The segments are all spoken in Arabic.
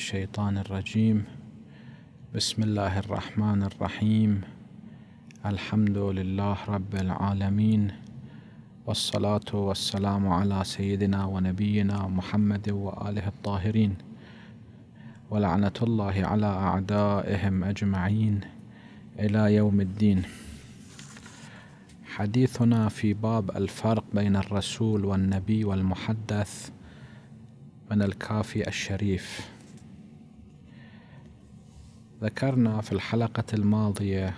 الشيطان الرجيم بسم الله الرحمن الرحيم الحمد لله رب العالمين والصلاة والسلام على سيدنا ونبينا محمد وآله الطاهرين ولعنة الله على أعدائهم أجمعين إلى يوم الدين حديثنا في باب الفرق بين الرسول والنبي والمحدث من الكافي الشريف ذكرنا في الحلقة الماضية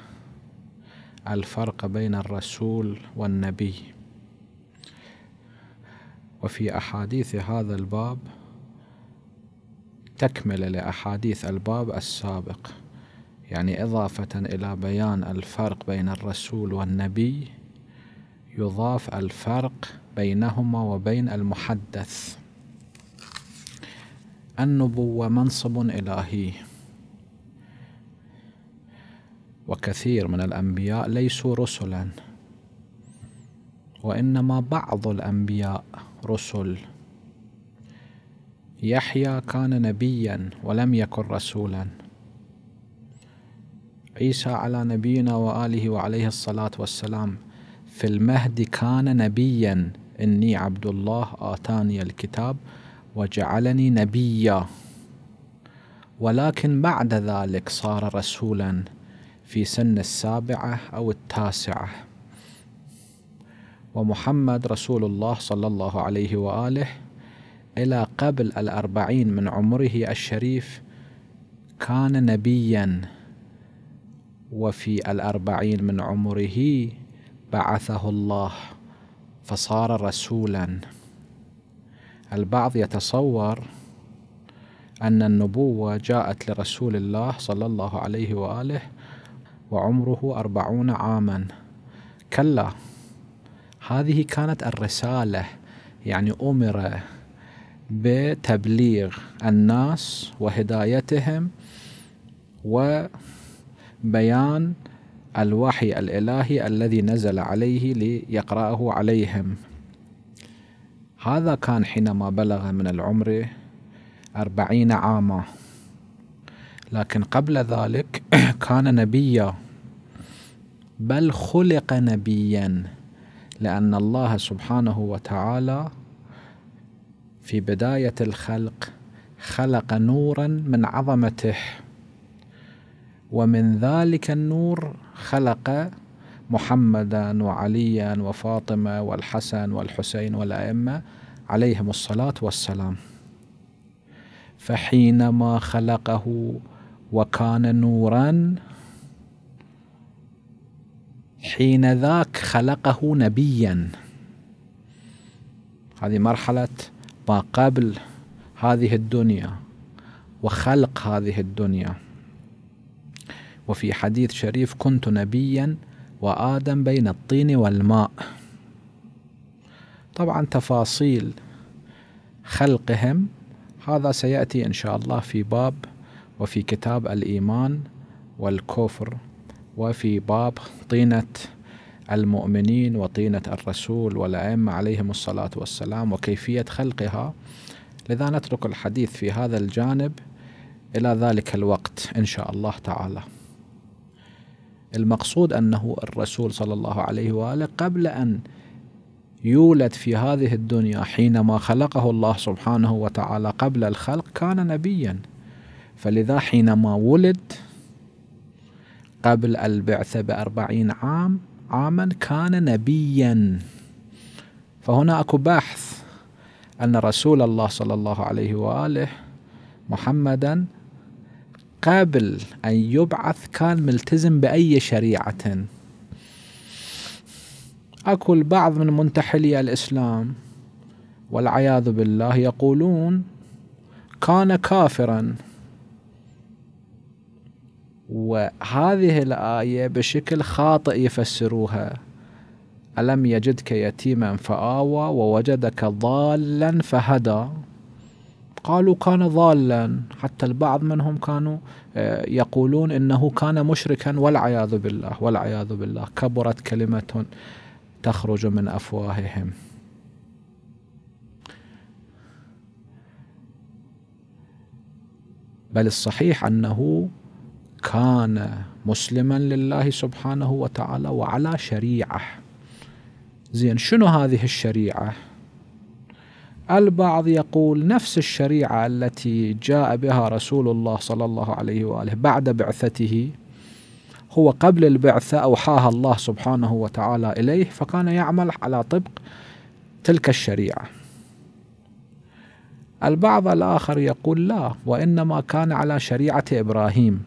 الفرق بين الرسول والنبي وفي أحاديث هذا الباب تكملة لأحاديث الباب السابق يعني إضافة إلى بيان الفرق بين الرسول والنبي يضاف الفرق بينهما وبين المحدث النبوة منصب إلهي وكثير من الأنبياء ليسوا رسلا وإنما بعض الأنبياء رسل يحيى كان نبيا ولم يكن رسولا عيسى على نبينا وآله وعليه الصلاة والسلام في المهد كان نبيا إني عبد الله آتاني الكتاب وجعلني نبيا ولكن بعد ذلك صار رسولا في سن السابعة أو التاسعة ومحمد رسول الله صلى الله عليه وآله إلى قبل الأربعين من عمره الشريف كان نبيا وفي الأربعين من عمره بعثه الله فصار رسولا البعض يتصور أن النبوة جاءت لرسول الله صلى الله عليه وآله وعمره أربعون عاما كلا هذه كانت الرسالة يعني أمر بتبليغ الناس وهدايتهم وبيان الوحي الإلهي الذي نزل عليه ليقرأه عليهم هذا كان حينما بلغ من العمر أربعين عاماً لكن قبل ذلك كان نبيا بل خلق نبيا لأن الله سبحانه وتعالى في بداية الخلق خلق نورا من عظمته ومن ذلك النور خلق محمدا وعليا وفاطمة والحسن والحسين والأئمة عليهم الصلاة والسلام فحينما خلقه وكان نورا حين ذاك خلقه نبيا هذه مرحلة ما قبل هذه الدنيا وخلق هذه الدنيا وفي حديث شريف كنت نبيا وآدم بين الطين والماء طبعا تفاصيل خلقهم هذا سيأتي إن شاء الله في باب وفي كتاب الإيمان والكفر وفي باب طينة المؤمنين وطينة الرسول والأئمة عليهم الصلاة والسلام وكيفية خلقها لذا نترك الحديث في هذا الجانب إلى ذلك الوقت إن شاء الله تعالى المقصود أنه الرسول صلى الله عليه وآله قبل أن يولد في هذه الدنيا حينما خلقه الله سبحانه وتعالى قبل الخلق كان نبياً فلذا حينما ولد قبل البعثة بأربعين عام عاما كان نبيا فهنا أكو بحث أن رسول الله صلى الله عليه وآله محمدا قبل أن يبعث كان ملتزم بأي شريعة أكو البعض من منتحلي الإسلام والعياذ بالله يقولون كان كافرا وهذه الآية بشكل خاطئ يفسروها ألم يجدك يتيما فآوى ووجدك ضالا فهدى قالوا كان ضالا حتى البعض منهم كانوا آه، يقولون انه كان مشركا والعياذ بالله والعياذ بالله كبرت كلمه تخرج من افواههم بل الصحيح انه كان مسلما لله سبحانه وتعالى وعلى شريعه زين شنو هذه الشريعه البعض يقول نفس الشريعه التي جاء بها رسول الله صلى الله عليه واله بعد بعثته هو قبل البعثه اوحاها الله سبحانه وتعالى اليه فكان يعمل على طبق تلك الشريعه البعض الاخر يقول لا وانما كان على شريعه ابراهيم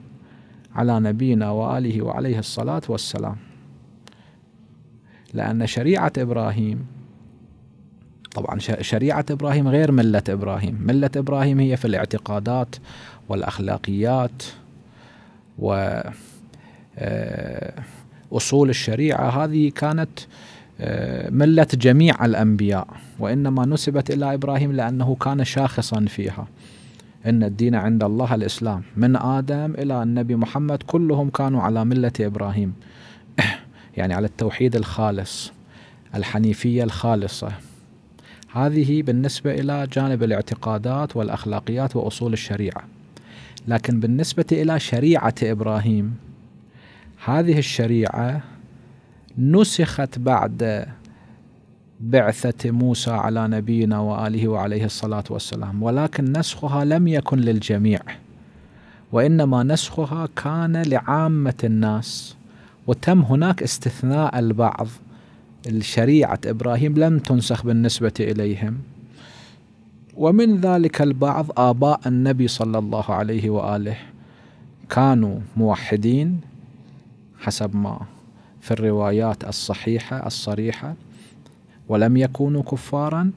على نبينا وآله وعليه الصلاة والسلام لأن شريعة إبراهيم طبعا شريعة إبراهيم غير ملة إبراهيم ملة إبراهيم هي في الاعتقادات والأخلاقيات و آه، أصول الشريعة هذه كانت آه، ملة جميع الأنبياء وإنما نسبت إلى إبراهيم لأنه كان شاخصا فيها إن الدين عند الله الإسلام من آدم إلى النبي محمد كلهم كانوا على ملة إبراهيم يعني على التوحيد الخالص الحنيفية الخالصة هذه بالنسبة إلى جانب الاعتقادات والأخلاقيات وأصول الشريعة لكن بالنسبة إلى شريعة إبراهيم هذه الشريعة نسخت بعد بعثة موسى على نبينا وآله وعليه الصلاة والسلام ولكن نسخها لم يكن للجميع وإنما نسخها كان لعامة الناس وتم هناك استثناء البعض شريعة إبراهيم لم تنسخ بالنسبة إليهم ومن ذلك البعض آباء النبي صلى الله عليه وآله كانوا موحدين حسب ما في الروايات الصحيحة الصريحة ولم يكونوا كفارا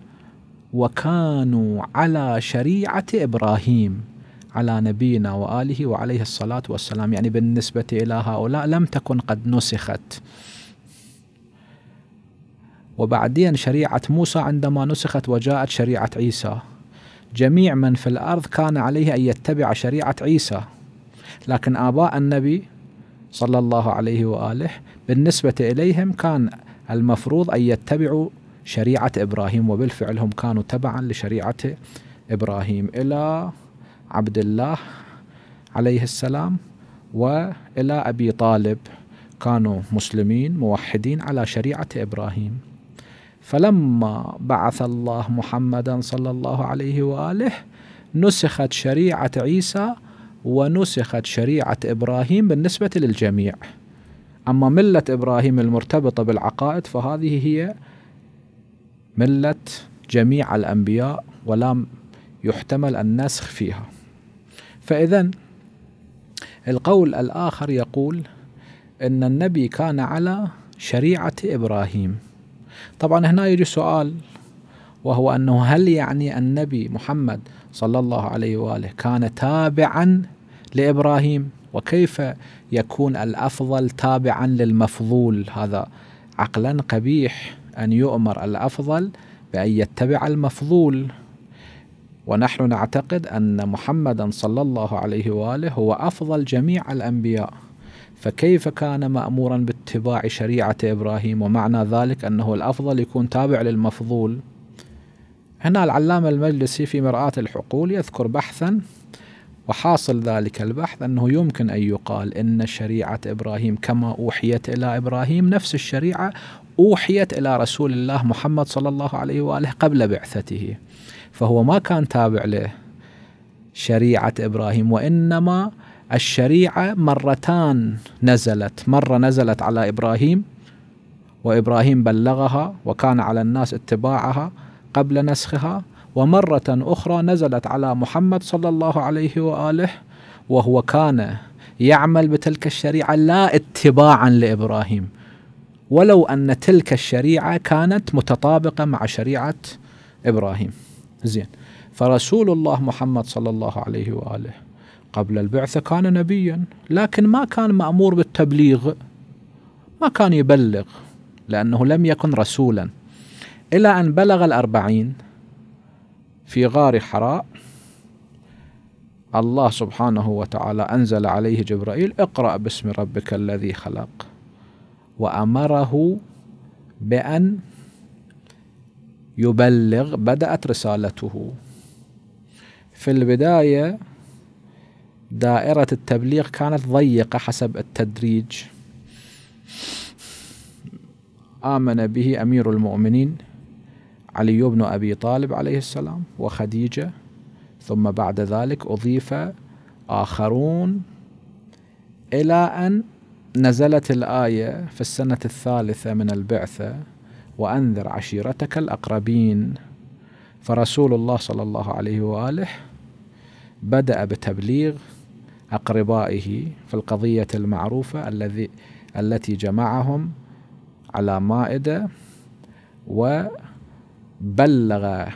وكانوا على شريعة إبراهيم على نبينا وآله وعليه الصلاة والسلام يعني بالنسبة إلى هؤلاء لم تكن قد نسخت وبعدين شريعة موسى عندما نسخت وجاءت شريعة عيسى جميع من في الأرض كان عليه أن يتبع شريعة عيسى لكن آباء النبي صلى الله عليه وآله بالنسبة إليهم كان المفروض أن يتبعوا شريعة إبراهيم وبالفعل هم كانوا تبعا لشريعة إبراهيم إلى عبد الله عليه السلام وإلى أبي طالب كانوا مسلمين موحدين على شريعة إبراهيم فلما بعث الله محمدا صلى الله عليه وآله نسخت شريعة عيسى ونسخت شريعة إبراهيم بالنسبة للجميع أما ملة إبراهيم المرتبطة بالعقائد فهذه هي ملة جميع الأنبياء ولا يحتمل النسخ فيها فإذا القول الآخر يقول أن النبي كان على شريعة إبراهيم طبعا هنا يجي سؤال وهو أنه هل يعني النبي محمد صلى الله عليه وآله كان تابعا لإبراهيم وكيف يكون الافضل تابعا للمفضول هذا عقلا قبيح ان يؤمر الافضل بان يتبع المفضول ونحن نعتقد ان محمدا صلى الله عليه واله هو افضل جميع الانبياء فكيف كان مامورا باتباع شريعه ابراهيم ومعنى ذلك انه الافضل يكون تابع للمفضول هنا العلامه المجلسي في مراه الحقول يذكر بحثا وحاصل ذلك البحث أنه يمكن أن يقال أن شريعة إبراهيم كما أوحيت إلى إبراهيم نفس الشريعة أوحيت إلى رسول الله محمد صلى الله عليه وآله قبل بعثته فهو ما كان تابع له شريعة إبراهيم وإنما الشريعة مرتان نزلت مرة نزلت على إبراهيم وإبراهيم بلغها وكان على الناس اتباعها قبل نسخها ومرة أخرى نزلت على محمد صلى الله عليه وآله وهو كان يعمل بتلك الشريعة لا اتباعا لإبراهيم ولو أن تلك الشريعة كانت متطابقة مع شريعة إبراهيم زين فرسول الله محمد صلى الله عليه وآله قبل البعثة كان نبيا لكن ما كان مأمور بالتبليغ ما كان يبلغ لأنه لم يكن رسولا إلى أن بلغ الأربعين في غار حراء الله سبحانه وتعالى أنزل عليه جبرائيل اقرأ باسم ربك الذي خلق وأمره بأن يبلغ بدأت رسالته في البداية دائرة التبليغ كانت ضيقة حسب التدريج آمن به أمير المؤمنين علي بن أبي طالب عليه السلام وخديجة ثم بعد ذلك أضيف آخرون إلى أن نزلت الآية في السنة الثالثة من البعثة وأنذر عشيرتك الأقربين فرسول الله صلى الله عليه وآله بدأ بتبليغ أقربائه في القضية المعروفة الذي التي جمعهم على مائدة و بلغ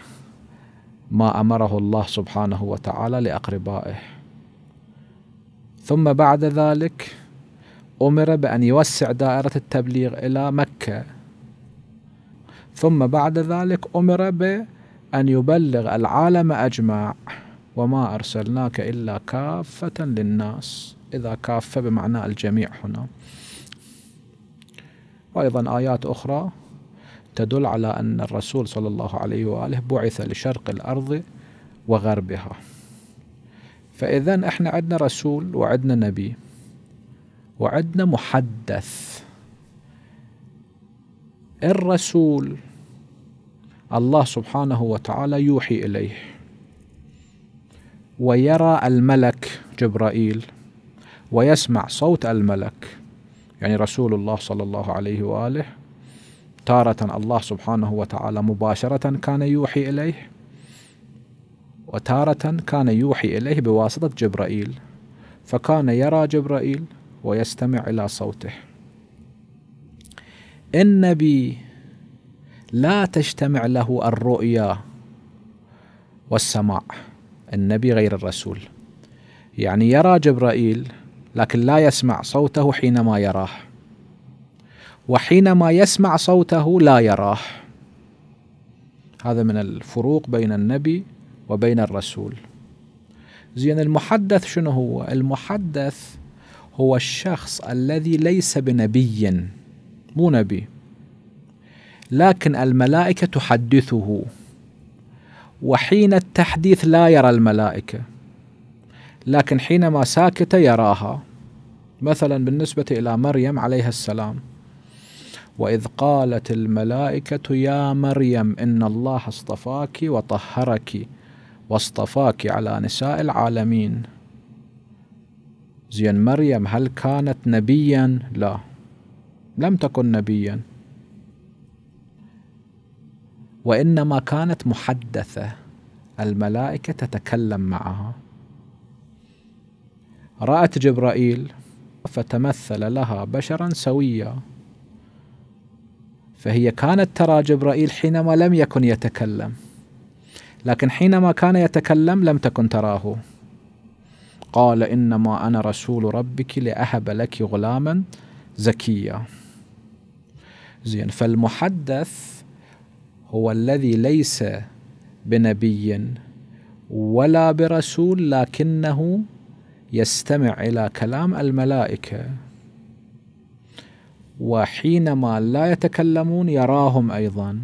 ما امره الله سبحانه وتعالى لاقربائه ثم بعد ذلك امر بان يوسع دائره التبليغ الى مكه ثم بعد ذلك امر بان يبلغ العالم اجمع وما ارسلناك الا كافه للناس اذا كافه بمعنى الجميع هنا وايضا ايات اخرى تدل على أن الرسول صلى الله عليه وآله بعث لشرق الأرض وغربها فإذا إحنا عندنا رسول وعندنا نبي وعندنا محدث الرسول الله سبحانه وتعالى يوحي إليه ويرى الملك جبرائيل ويسمع صوت الملك يعني رسول الله صلى الله عليه وآله تارة الله سبحانه وتعالى مباشرة كان يوحي إليه وتارة كان يوحي إليه بواسطة جبرائيل فكان يرى جبرائيل ويستمع إلى صوته النبي لا تجتمع له الرؤيا والسماع النبي غير الرسول يعني يرى جبرائيل لكن لا يسمع صوته حينما يراه وحينما يسمع صوته لا يراه هذا من الفروق بين النبي وبين الرسول زين المحدث شنو هو المحدث هو الشخص الذي ليس بنبي مو نبي لكن الملائكة تحدثه وحين التحديث لا يرى الملائكة لكن حينما ساكتة يراها مثلا بالنسبة إلى مريم عليها السلام واذ قالت الملائكه يا مريم ان الله اصطفاك وطهرك واصطفاك على نساء العالمين زين مريم هل كانت نبيا لا لم تكن نبيا وانما كانت محدثه الملائكه تتكلم معها رات جبرائيل فتمثل لها بشرا سويا فهي كانت ترى جبرائيل حينما لم يكن يتكلم لكن حينما كان يتكلم لم تكن تراه قال انما انا رسول ربك لاهب لك غلاما زكيا زين فالمحدث هو الذي ليس بنبي ولا برسول لكنه يستمع الى كلام الملائكه وحينما لا يتكلمون يراهم ايضا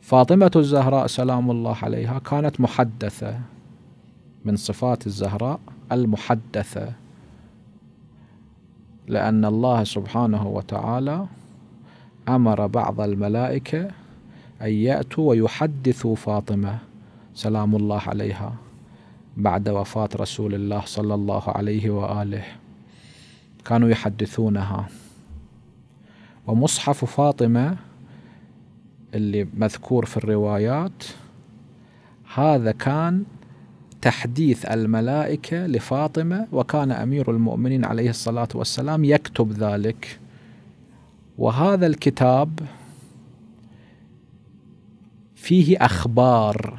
فاطمه الزهراء سلام الله عليها كانت محدثه من صفات الزهراء المحدثه لان الله سبحانه وتعالى امر بعض الملائكه ان ياتوا ويحدثوا فاطمه سلام الله عليها بعد وفاه رسول الله صلى الله عليه واله كانوا يحدثونها ومصحف فاطمة اللي مذكور في الروايات هذا كان تحديث الملائكة لفاطمة وكان أمير المؤمنين عليه الصلاة والسلام يكتب ذلك وهذا الكتاب فيه أخبار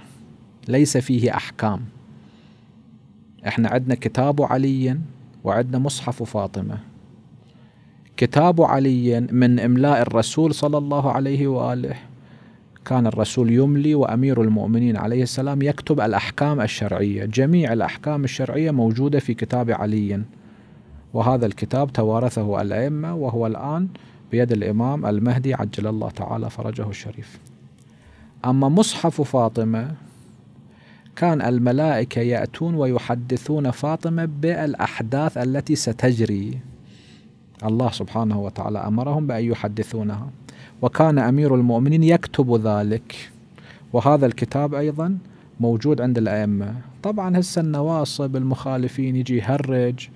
ليس فيه أحكام احنا عندنا كتاب علي وعندنا مصحف فاطمة كتاب علي من إملاء الرسول صلى الله عليه وآله كان الرسول يملي وأمير المؤمنين عليه السلام يكتب الأحكام الشرعية جميع الأحكام الشرعية موجودة في كتاب علي وهذا الكتاب توارثه الأئمة وهو الآن بيد الإمام المهدي عجل الله تعالى فرجه الشريف أما مصحف فاطمة كان الملائكة يأتون ويحدثون فاطمة بالأحداث التي ستجري الله سبحانه وتعالى أمرهم بأن يحدثونها وكان أمير المؤمنين يكتب ذلك وهذا الكتاب أيضا موجود عند الأئمة طبعا هسه النواصب المخالفين يجي يهرج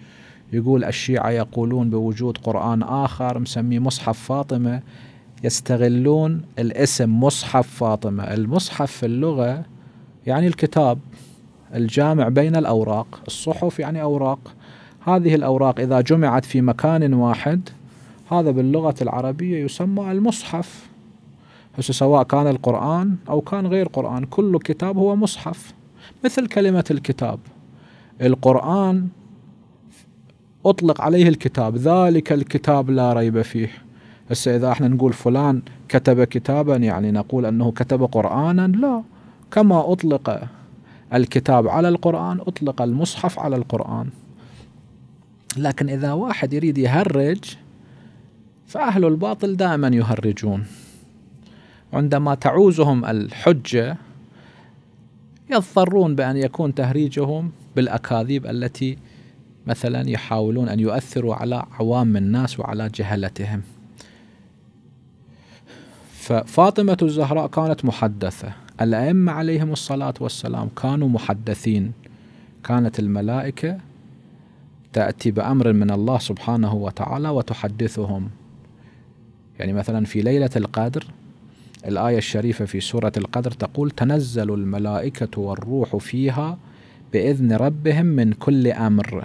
يقول الشيعة يقولون بوجود قرآن آخر مسميه مصحف فاطمة يستغلون الاسم مصحف فاطمة المصحف في اللغة يعني الكتاب الجامع بين الأوراق الصحف يعني أوراق هذه الأوراق إذا جمعت في مكان واحد هذا باللغة العربية يسمى المصحف سواء كان القرآن أو كان غير قرآن كل كتاب هو مصحف مثل كلمة الكتاب القرآن أطلق عليه الكتاب ذلك الكتاب لا ريب فيه هسه إذا احنا نقول فلان كتب كتابا يعني نقول أنه كتب قرآنا لا كما أطلق الكتاب على القرآن أطلق المصحف على القرآن لكن إذا واحد يريد يهرج فأهل الباطل دائما يهرجون عندما تعوزهم الحجة يضطرون بأن يكون تهريجهم بالأكاذيب التي مثلا يحاولون أن يؤثروا على عوام الناس وعلى جهلتهم ففاطمة الزهراء كانت محدثة الأئمة عليهم الصلاة والسلام كانوا محدثين كانت الملائكة تأتي بأمر من الله سبحانه وتعالى وتحدثهم يعني مثلا في ليلة القدر الآية الشريفة في سورة القدر تقول تنزل الملائكة والروح فيها بإذن ربهم من كل أمر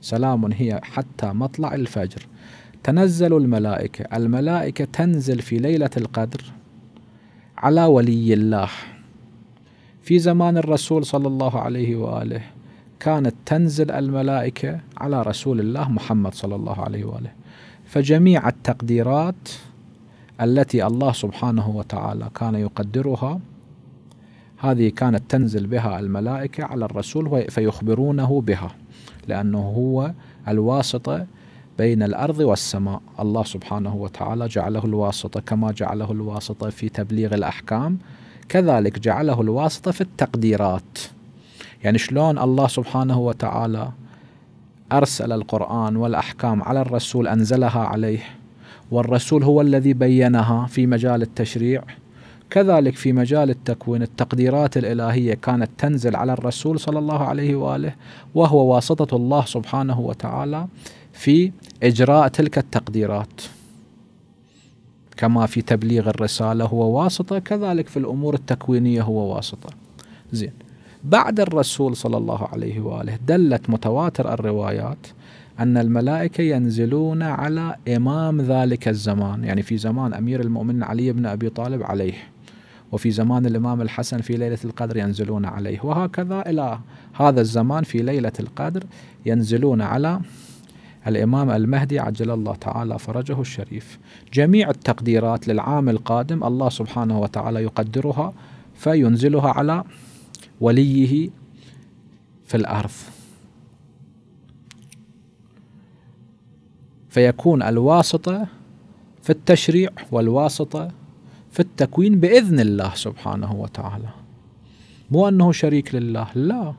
سلام هي حتى مطلع الفجر تنزل الملائكة الملائكة تنزل في ليلة القدر على ولي الله في زمان الرسول صلى الله عليه واله كانت تنزل الملائكه على رسول الله محمد صلى الله عليه واله فجميع التقديرات التي الله سبحانه وتعالى كان يقدرها هذه كانت تنزل بها الملائكه على الرسول فيخبرونه بها لانه هو الواسطه بين الأرض والسماء الله سبحانه وتعالى جعله الواسطة كما جعله الواسطة في تبليغ الأحكام كذلك جعله الواسطة في التقديرات يعني شلون الله سبحانه وتعالى أرسل القرآن والأحكام على الرسول أنزلها عليه والرسول هو الذي بينها في مجال التشريع كذلك في مجال التكوين التقديرات الإلهية كانت تنزل على الرسول صلى الله عليه وآله وهو واسطة الله سبحانه وتعالى في إجراء تلك التقديرات كما في تبليغ الرسالة هو واسطة كذلك في الأمور التكوينية هو واسطة زين بعد الرسول صلى الله عليه وآله دلت متواتر الروايات أن الملائكة ينزلون على إمام ذلك الزمان يعني في زمان أمير المؤمنين علي بن أبي طالب عليه وفي زمان الإمام الحسن في ليلة القدر ينزلون عليه وهكذا إلى هذا الزمان في ليلة القدر ينزلون على الإمام المهدي عجل الله تعالى فرجه الشريف جميع التقديرات للعام القادم الله سبحانه وتعالى يقدرها فينزلها على وليه في الأرض فيكون الواسطة في التشريع والواسطة في التكوين بإذن الله سبحانه وتعالى مو أنه شريك لله لا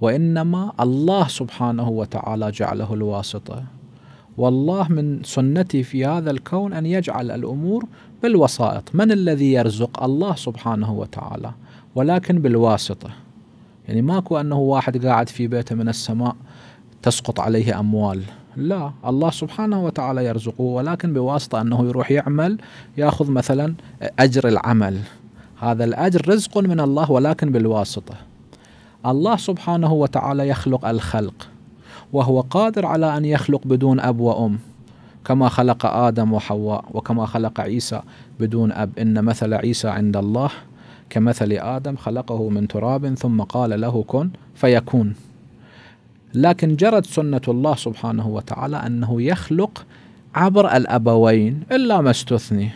وإنما الله سبحانه وتعالى جعله الواسطة والله من سنتي في هذا الكون أن يجعل الأمور بالوسائط من الذي يرزق الله سبحانه وتعالى ولكن بالواسطة يعني ماكو أنه واحد قاعد في بيته من السماء تسقط عليه أموال لا الله سبحانه وتعالى يرزقه ولكن بواسطة أنه يروح يعمل يأخذ مثلا أجر العمل هذا الأجر رزق من الله ولكن بالواسطة الله سبحانه وتعالى يخلق الخلق وهو قادر على أن يخلق بدون أب وأم كما خلق آدم وحواء وكما خلق عيسى بدون أب إن مثل عيسى عند الله كمثل آدم خلقه من تراب ثم قال له كن فيكون لكن جرت سنة الله سبحانه وتعالى أنه يخلق عبر الأبوين إلا ما استثني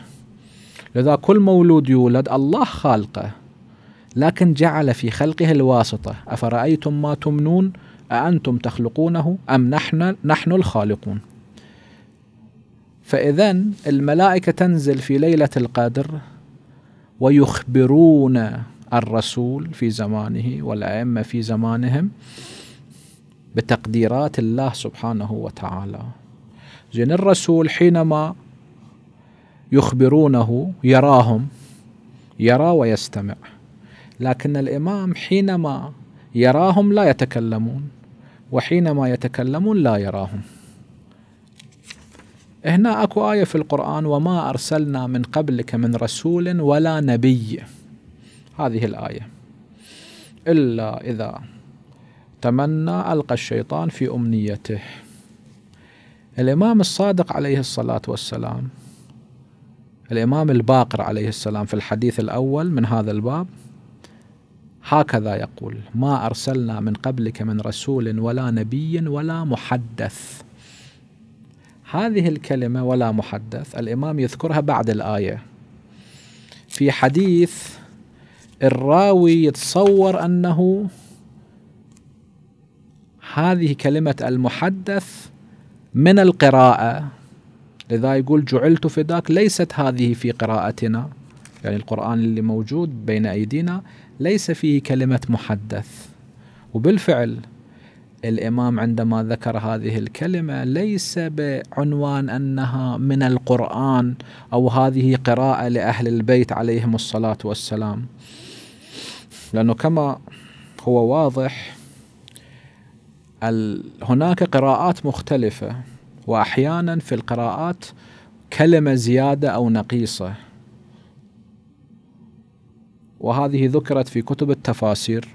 لذا كل مولود يولد الله خالقه لكن جعل في خلقه الواسطة أفرأيتم ما تمنون أأنتم تخلقونه أم نحن نحن الخالقون فإذا الملائكة تنزل في ليلة القدر ويخبرون الرسول في زمانه والأئمة في زمانهم بتقديرات الله سبحانه وتعالى زين الرسول حينما يخبرونه يراهم يرى ويستمع لكن الامام حينما يراهم لا يتكلمون وحينما يتكلمون لا يراهم هنا اكو آية في القرآن وما أرسلنا من قبلك من رسول ولا نبي هذه الآية إلا إذا تمنى ألقى الشيطان في أمنيته الإمام الصادق عليه الصلاة والسلام الإمام الباقر عليه السلام في الحديث الأول من هذا الباب هكذا يقول ما أرسلنا من قبلك من رسول ولا نبي ولا محدث هذه الكلمة ولا محدث الإمام يذكرها بعد الآية في حديث الراوي يتصور أنه هذه كلمة المحدث من القراءة لذا يقول جعلت فداك ليست هذه في قراءتنا يعني القرآن اللي موجود بين أيدينا ليس فيه كلمة محدث وبالفعل الإمام عندما ذكر هذه الكلمة ليس بعنوان أنها من القرآن أو هذه قراءة لأهل البيت عليهم الصلاة والسلام لأنه كما هو واضح هناك قراءات مختلفة وأحيانا في القراءات كلمة زيادة أو نقيصة وهذه ذكرت في كتب التفاسير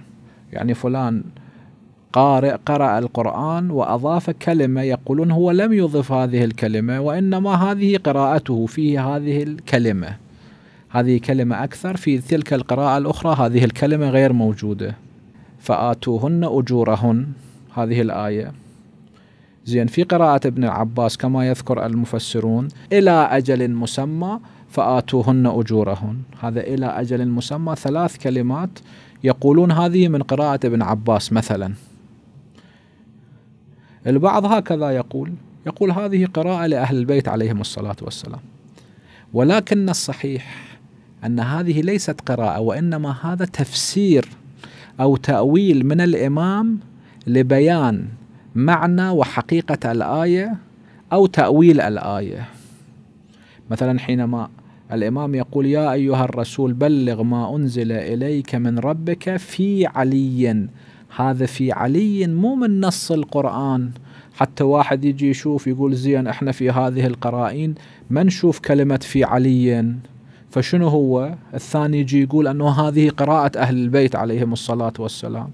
يعني فلان قارئ قرأ القرآن وأضاف كلمة يقولون هو لم يضف هذه الكلمة وإنما هذه قراءته فيه هذه الكلمة هذه كلمة أكثر في تلك القراءة الأخرى هذه الكلمة غير موجودة فآتوهن أجورهن هذه الآية زين في قراءة ابن العباس كما يذكر المفسرون إلى أجل مسمى فآتوهن أجورهن هذا إلى أجل مسمى ثلاث كلمات يقولون هذه من قراءة ابن عباس مثلا البعض هكذا يقول يقول هذه قراءة لأهل البيت عليهم الصلاة والسلام ولكن الصحيح أن هذه ليست قراءة وإنما هذا تفسير أو تأويل من الإمام لبيان معنى وحقيقة الآية أو تأويل الآية مثلا حينما الإمام يقول يا أيها الرسول بلغ ما أنزل إليك من ربك في علي هذا في علي مو من نص القرآن حتى واحد يجي يشوف يقول زين احنا في هذه القرائن ما نشوف كلمة في علي فشنو هو الثاني يجي يقول أنه هذه قراءة أهل البيت عليهم الصلاة والسلام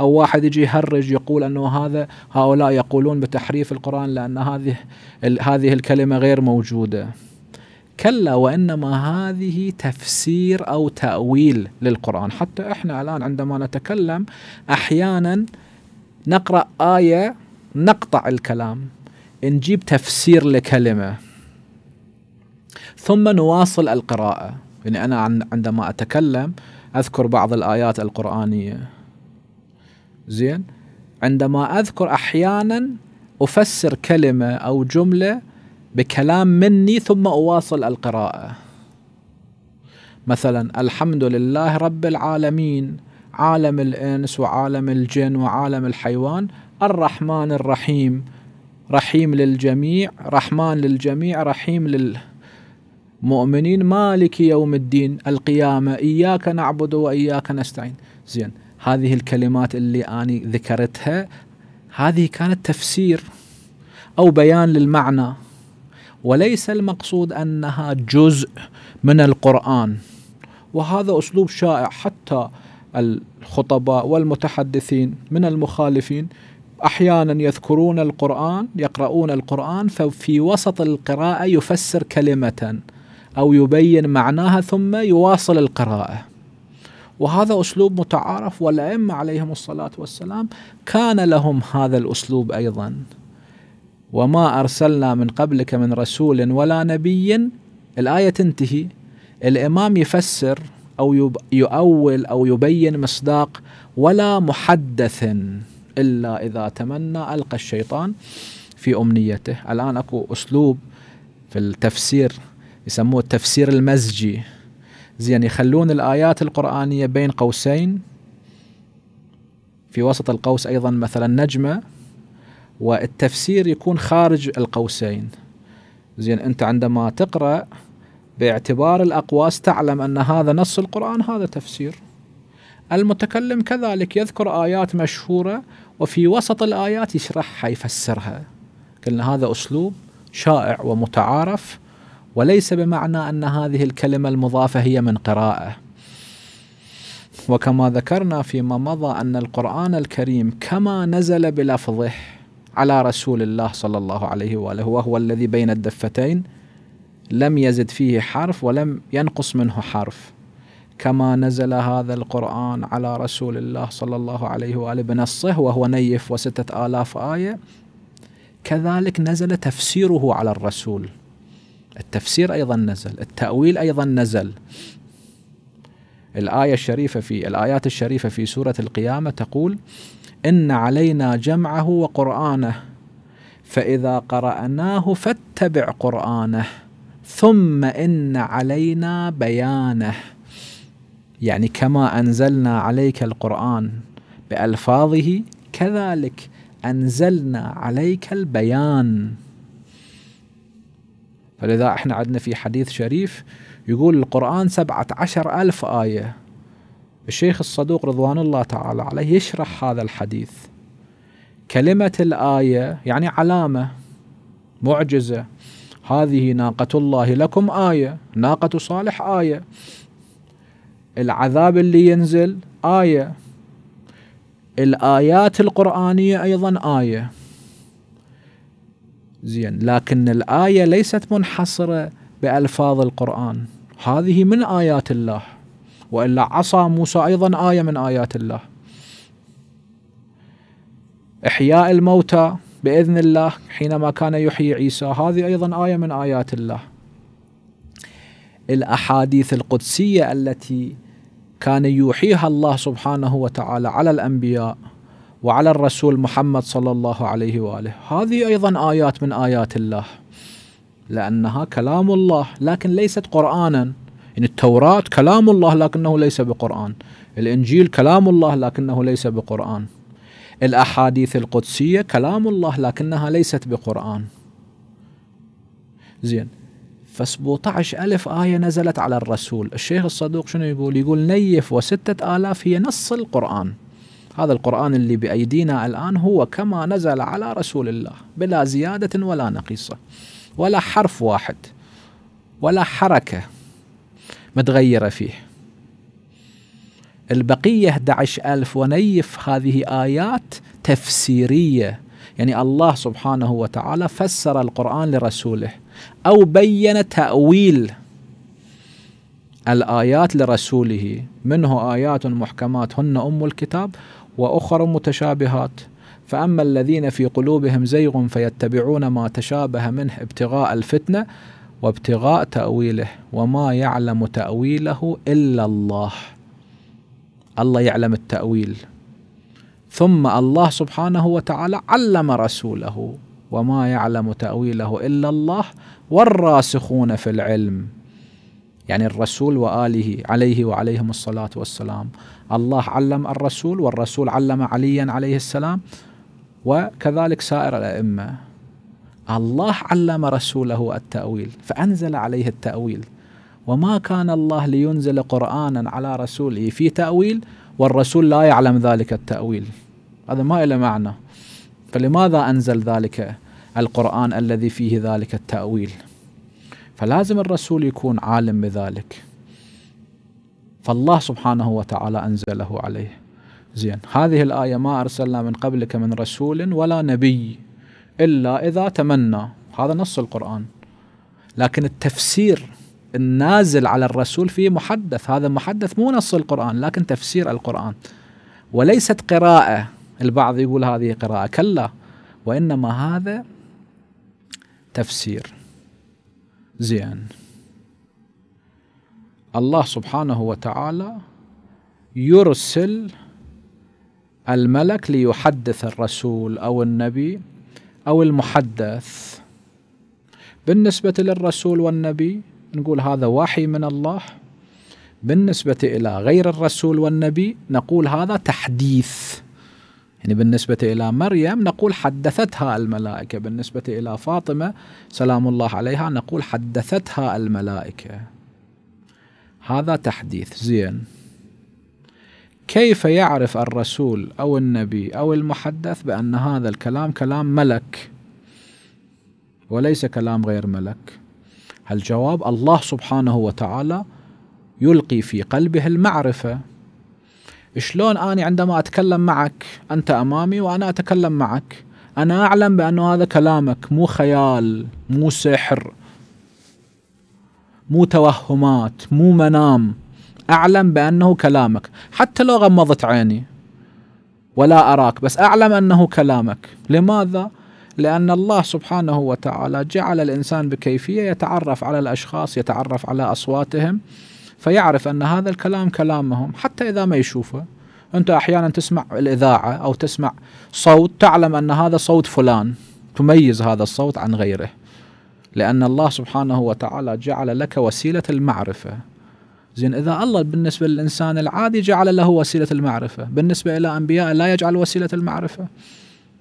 أو واحد يجي يهرج يقول أنه هذا هؤلاء يقولون بتحريف القرآن لأن هذه هذه الكلمة غير موجودة كلا وانما هذه تفسير او تاويل للقران حتى احنا الان عندما نتكلم احيانا نقرا ايه نقطع الكلام نجيب تفسير لكلمه ثم نواصل القراءه يعني انا عندما اتكلم اذكر بعض الايات القرانيه زين عندما اذكر احيانا افسر كلمه او جمله بكلام مني ثم أواصل القراءة مثلا الحمد لله رب العالمين عالم الإنس وعالم الجن وعالم الحيوان الرحمن الرحيم رحيم للجميع رحمن للجميع رحيم لل مؤمنين مالك يوم الدين القيامة إياك نعبد وإياك نستعين زين هذه الكلمات اللي أنا ذكرتها هذه كانت تفسير أو بيان للمعنى وليس المقصود أنها جزء من القرآن وهذا أسلوب شائع حتى الخطباء والمتحدثين من المخالفين احيانا يذكرون القران يقرؤون القران ففي وسط القراءه يفسر كلمه او يبين معناها ثم يواصل القراءه وهذا اسلوب متعارف والائمه عليهم الصلاه والسلام كان لهم هذا الاسلوب ايضا وما أرسلنا من قبلك من رسول ولا نبي الآية تنتهي الإمام يفسر أو يؤول أو يبين مصداق ولا محدث إلا إذا تمنى ألقى الشيطان في أمنيته الآن أكو أسلوب في التفسير يسموه التفسير المزجي زين يخلون الآيات القرآنية بين قوسين في وسط القوس أيضا مثلا نجمة والتفسير يكون خارج القوسين زين انت عندما تقرا باعتبار الاقواس تعلم ان هذا نص القران هذا تفسير المتكلم كذلك يذكر ايات مشهوره وفي وسط الايات يشرحها يفسرها قلنا هذا اسلوب شائع ومتعارف وليس بمعنى ان هذه الكلمه المضافه هي من قراءه وكما ذكرنا فيما مضى ان القران الكريم كما نزل بلفظه على رسول الله صلى الله عليه واله وهو الذي بين الدفتين لم يزد فيه حرف ولم ينقص منه حرف كما نزل هذا القرآن على رسول الله صلى الله عليه وآله بنصه وهو نيف وستة آلاف آية كذلك نزل تفسيره على الرسول التفسير أيضا نزل التأويل أيضا نزل الآية الشريفة في الآيات الشريفة في سورة القيامة تقول إن علينا جمعه وقرآنه فإذا قرأناه فاتبع قرآنه ثم إن علينا بيانه يعني كما أنزلنا عليك القرآن بألفاظه كذلك أنزلنا عليك البيان فلذا احنا عندنا في حديث شريف يقول القرآن سبعة عشر ألف آية الشيخ الصدوق رضوان الله تعالى عليه يشرح هذا الحديث كلمة الآية يعني علامة معجزة هذه ناقة الله لكم آية ناقة صالح آية العذاب اللي ينزل آية الآيات القرآنية أيضا آية زين لكن الآية ليست منحصرة بألفاظ القرآن هذه من آيات الله والا عصى موسى ايضا ايه من ايات الله. احياء الموتى باذن الله حينما كان يحيي عيسى هذه ايضا ايه من ايات الله. الاحاديث القدسيه التي كان يوحيها الله سبحانه وتعالى على الانبياء وعلى الرسول محمد صلى الله عليه واله، هذه ايضا ايات من ايات الله. لانها كلام الله لكن ليست قرانا يعني التوراة كلام الله لكنه ليس بقرآن الإنجيل كلام الله لكنه ليس بقرآن الأحاديث القدسية كلام الله لكنها ليست بقرآن زين ف ألف آية نزلت على الرسول الشيخ الصدوق شنو يقول يقول نيف وستة آلاف هي نص القرآن هذا القرآن اللي بأيدينا الآن هو كما نزل على رسول الله بلا زيادة ولا نقيصة ولا حرف واحد ولا حركة متغيرة فيه البقية 11000 ونيف هذه آيات تفسيرية يعني الله سبحانه وتعالى فسر القرآن لرسوله أو بين تأويل الآيات لرسوله منه آيات محكمات هن أم الكتاب وأخر متشابهات فأما الذين في قلوبهم زيغ فيتبعون ما تشابه منه ابتغاء الفتنة وابتغاء تأويله وما يعلم تأويله إلا الله الله يعلم التأويل ثم الله سبحانه وتعالى علم رسوله وما يعلم تأويله إلا الله والراسخون في العلم يعني الرسول وآله عليه وعليهم الصلاة والسلام الله علم الرسول والرسول علم عليا عليه السلام وكذلك سائر الأئمة الله علم رسوله التأويل فأنزل عليه التأويل وما كان الله لينزل قرآنا على رسوله في تأويل والرسول لا يعلم ذلك التأويل هذا ما له معنى فلماذا أنزل ذلك القرآن الذي فيه ذلك التأويل فلازم الرسول يكون عالم بذلك فالله سبحانه وتعالى أنزله عليه زين هذه الآية ما أرسلنا من قبلك من رسول ولا نبي إلا إذا تمنى هذا نص القرآن لكن التفسير النازل على الرسول فيه محدث هذا محدث مو نص القرآن لكن تفسير القرآن وليست قراءة البعض يقول هذه قراءة كلا وإنما هذا تفسير زين الله سبحانه وتعالى يرسل الملك ليحدث الرسول أو النبي أو المحدث بالنسبة للرسول والنبي نقول هذا وحي من الله بالنسبة إلى غير الرسول والنبي نقول هذا تحديث يعني بالنسبة إلى مريم نقول حدثتها الملائكة بالنسبة إلى فاطمة سلام الله عليها نقول حدثتها الملائكة هذا تحديث زين كيف يعرف الرسول او النبي او المحدث بان هذا الكلام كلام ملك وليس كلام غير ملك الجواب الله سبحانه وتعالى يلقي في قلبه المعرفه شلون انا عندما اتكلم معك انت امامي وانا اتكلم معك انا اعلم بأن هذا كلامك مو خيال مو سحر مو توهمات مو منام أعلم بأنه كلامك حتى لو غمضت عيني ولا أراك بس أعلم أنه كلامك لماذا؟ لأن الله سبحانه وتعالى جعل الإنسان بكيفية يتعرف على الأشخاص يتعرف على أصواتهم فيعرف أن هذا الكلام كلامهم حتى إذا ما يشوفه أنت أحيانا تسمع الإذاعة أو تسمع صوت تعلم أن هذا صوت فلان تميز هذا الصوت عن غيره لأن الله سبحانه وتعالى جعل لك وسيلة المعرفة زين إذا الله بالنسبة للإنسان العادي جعل له وسيلة المعرفة بالنسبة إلى أنبياء لا يجعل وسيلة المعرفة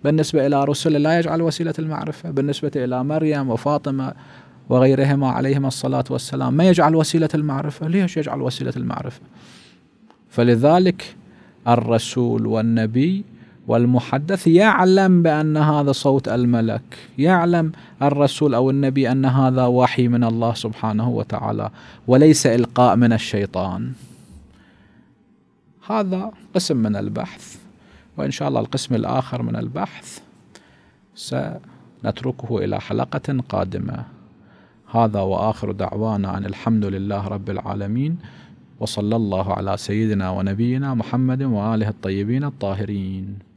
بالنسبة إلى رسل لا يجعل وسيلة المعرفة بالنسبة إلى مريم وفاطمة وغيرهما عليهما الصلاة والسلام ما يجعل وسيلة المعرفة ليش يجعل وسيلة المعرفة فلذلك الرسول والنبي والمحدث يعلم بأن هذا صوت الملك يعلم الرسول أو النبي أن هذا وحي من الله سبحانه وتعالى وليس إلقاء من الشيطان هذا قسم من البحث وإن شاء الله القسم الآخر من البحث سنتركه إلى حلقة قادمة هذا وآخر دعوانا أن الحمد لله رب العالمين وصلى الله على سيدنا ونبينا محمد وآله الطيبين الطاهرين